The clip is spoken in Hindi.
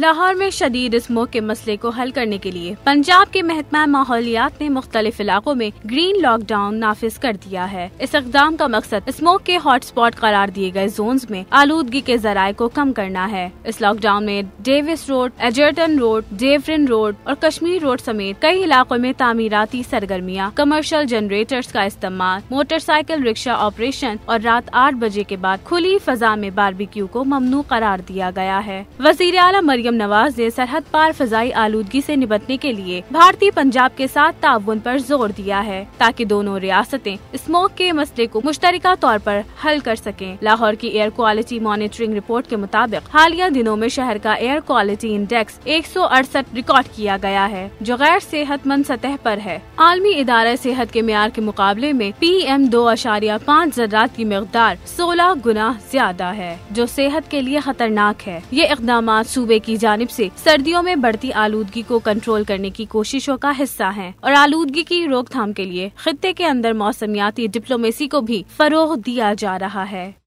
लाहौर में शदीद इस के मसले को हल करने के लिए पंजाब के महकमा माहौलियात ने मुख्तलिफ इलाकों में ग्रीन लॉकडाउन नाफिज कर दिया है इस इकदाम का मकसद स्मोक के हॉटस्पॉट करार दिए गए जोन में आलूदगी के जराये को कम करना है इस लॉकडाउन में Davis road Egerton road Devrin road और कश्मीर रोड समेत कई इलाकों में तामीराती सरगर्मियाँ कमर्शल जनरेटर्स का इस्तेमाल मोटरसाइकिल रिक्शा ऑपरेशन और रात आठ बजे के बाद खुली फजा में बारबिक्यू को ममनू करार दिया गया है वजीर अला मरियम मरियम नवाज ने सरहद पार फजाई आलूदगी से निपटने के लिए भारतीय पंजाब के साथ ताउन पर जोर दिया है ताकि दोनों रियासतें स्मोक के मसले को मुश्तर तौर पर हल कर सकें लाहौर की एयर क्वालिटी मॉनिटरिंग रिपोर्ट के मुताबिक हालिया दिनों में शहर का एयर क्वालिटी इंडेक्स एक रिकॉर्ड किया गया है जो गैर सेहतमंद सतह पर है आलमी इदारा सेहत के मैार के मुकाबले में पी एम दो अशारिया पाँच जरात की मकदार सोलह गुना ज्यादा है जो सेहत के लिए खतरनाक है ये इकदाम सूबे की जानब से सर्दियों में बढ़ती आलूदगी को कंट्रोल करने की कोशिशों का हिस्सा है और आलूदगी की रोकथाम के लिए खत्े के अंदर मौसमियाती डिप्लोमेसी को भी फरोग दिया जा रहा है